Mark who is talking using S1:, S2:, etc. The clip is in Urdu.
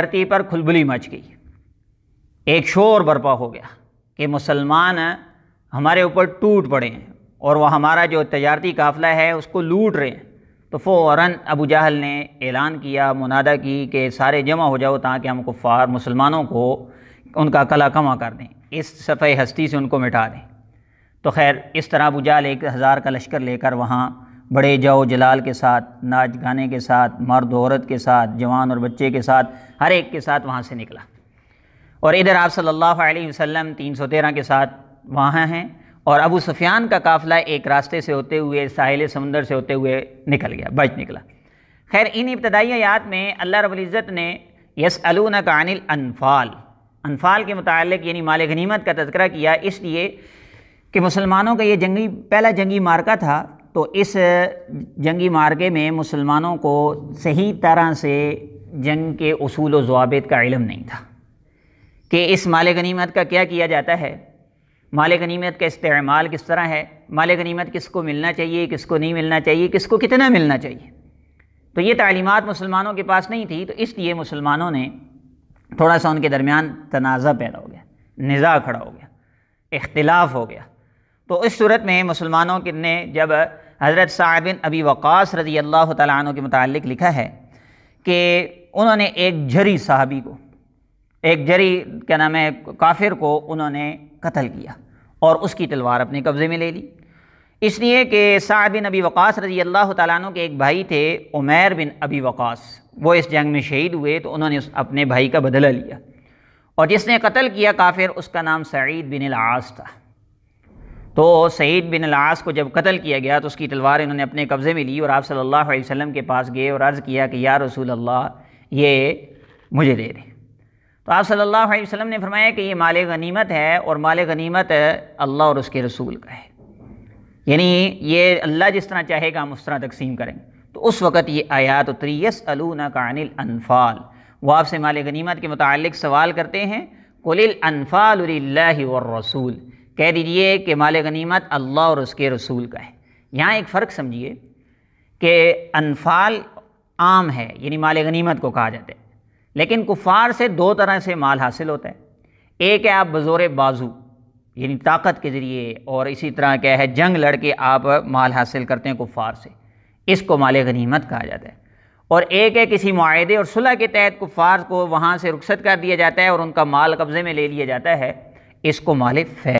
S1: دھرتی پر کھلبلی مچ گئی ایک شور برپا ہو گیا کہ مسلمان ہمارے اوپر ٹوٹ پڑے ہیں اور وہ ہمارا جو تجارتی قافلہ ہے اس کو لوٹ رہے ہیں تو فوراً ابو جہل نے اعلان کیا منادہ کی کہ سارے جمع ہو جاؤ تاکہ ہم کفار مسلمانوں کو ان کا کلا کما کر دیں اس صفحہ ہستی سے ان کو مٹا دیں تو خیر اس طرح ابو جہل ایک ہزار کا لشکر لے کر وہاں بڑے جاؤ جلال کے ساتھ ناچ گانے کے ساتھ مرد و عورت کے ساتھ جوان اور بچے کے ساتھ ہر ایک کے ساتھ وہاں سے نکلا اور ادھر آپ صلی اللہ علیہ وسلم تین سو تیرہ کے ساتھ وہاں ہیں اور ابو سفیان کا قافلہ ایک راستے سے ہوتے ہوئے ساحل سمندر سے ہوتے ہوئے نکل گیا بچ نکلا خیر ان ابتدائی آیات میں اللہ رب العزت نے یس عن الانفال انفال کے متعلق یعنی مال غنیمت کا تذکرہ کیا اس لیے کہ مسلمانوں کا یہ جنگی پہلا جنگی مارکہ تھا تو اس جنگی مارکے میں مسلمانوں کو صحیح طرح سے جنگ کے اصول و ضوابط کا علم نہیں تھا کہ اس مال غنیمت کا کیا کیا جاتا ہے مال غنیمت کا استعمال کس طرح ہے مال غنیمت کس کو ملنا چاہیے کس کو نہیں ملنا چاہیے کس کو کتنا ملنا چاہیے تو یہ تعلیمات مسلمانوں کے پاس نہیں تھی تو اس لیے مسلمانوں نے تھوڑا سا ان کے درمیان تنازع پیدا ہو گیا نزا کھڑا ہو گیا اختلاف ہو گیا تو اس صورت میں مسلمانوں نے جب حضرت صاحبن ابی وقاص رضی اللہ تعالیٰ عنہ کے متعلق لکھا ہے کہ انہوں نے ایک جری صحابی کو ایک جری کیا نام ہے کافر کو انہوں نے قتل کیا اور اس کی تلوار اپنے قبضے میں لے لی اس لیے کہ بن ابی وقاص رضی اللہ تعالیٰ عنہ کے ایک بھائی تھے عمیر بن ابی وقاص وہ اس جنگ میں شہید ہوئے تو انہوں نے اس اپنے بھائی کا بدلہ لیا اور جس نے قتل کیا کافر اس کا نام سعید بن العاص تھا تو سعید بن العاص کو جب قتل کیا گیا تو اس کی تلوار انہوں نے اپنے قبضے میں لی اور آپ صلی اللہ علیہ وسلم کے پاس گئے اور عرض کیا کہ یا رسول اللہ یہ مجھے دے دیں تو آپ صلی اللہ علیہ وسلم نے فرمایا کہ یہ مال غنیمت ہے اور مال غنیمت اللہ اور اس کے رسول کا ہے یعنی یہ اللہ جس طرح چاہے گا ہم اس طرح تقسیم کریں تو اس وقت یہ آیات اتری تریس الونا کان انل وہ آپ سے مال غنیمت کے متعلق سوال کرتے ہیں قل الانفال اللہ اور رسول کہہ دیجئے کہ مال غنیمت اللہ اور اس کے رسول کا ہے یہاں ایک فرق سمجھیے کہ انفال عام ہے یعنی مال غنیمت کو کہا جاتا ہے لیکن کفار سے دو طرح سے مال حاصل ہوتا ہے ایک ہے آپ بزور بازو یعنی طاقت کے ذریعے اور اسی طرح کیا ہے جنگ لڑ کے آپ مال حاصل کرتے ہیں کفار سے اس کو مال غنیمت کہا جاتا ہے اور ایک ہے کسی معاہدے اور صلح کے تحت کفار کو وہاں سے رخصت کر دیا جاتا ہے اور ان کا مال قبضے میں لے لیا جاتا ہے اس کو مال فیض